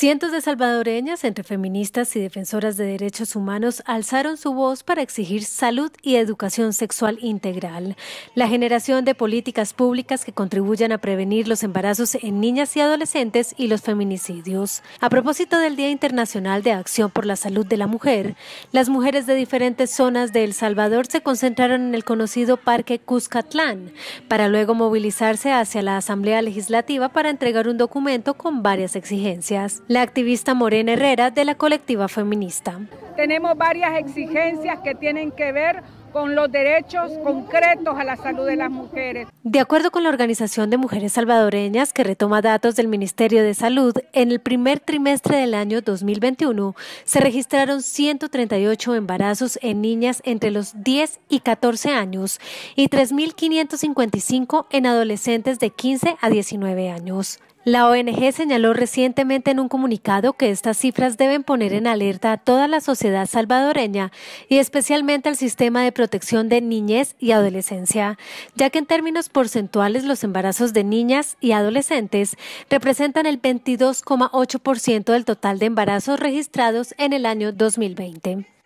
Cientos de salvadoreñas, entre feministas y defensoras de derechos humanos, alzaron su voz para exigir salud y educación sexual integral. La generación de políticas públicas que contribuyan a prevenir los embarazos en niñas y adolescentes y los feminicidios. A propósito del Día Internacional de Acción por la Salud de la Mujer, las mujeres de diferentes zonas de El Salvador se concentraron en el conocido Parque Cuscatlán, para luego movilizarse hacia la Asamblea Legislativa para entregar un documento con varias exigencias la activista Morena Herrera de la colectiva feminista. Tenemos varias exigencias que tienen que ver con los derechos concretos a la salud de las mujeres. De acuerdo con la Organización de Mujeres Salvadoreñas, que retoma datos del Ministerio de Salud, en el primer trimestre del año 2021 se registraron 138 embarazos en niñas entre los 10 y 14 años y 3.555 en adolescentes de 15 a 19 años. La ONG señaló recientemente en un comunicado que estas cifras deben poner en alerta a toda la sociedad salvadoreña y especialmente al sistema de protección de niñez y adolescencia, ya que en términos porcentuales los embarazos de niñas y adolescentes representan el 22,8% del total de embarazos registrados en el año 2020.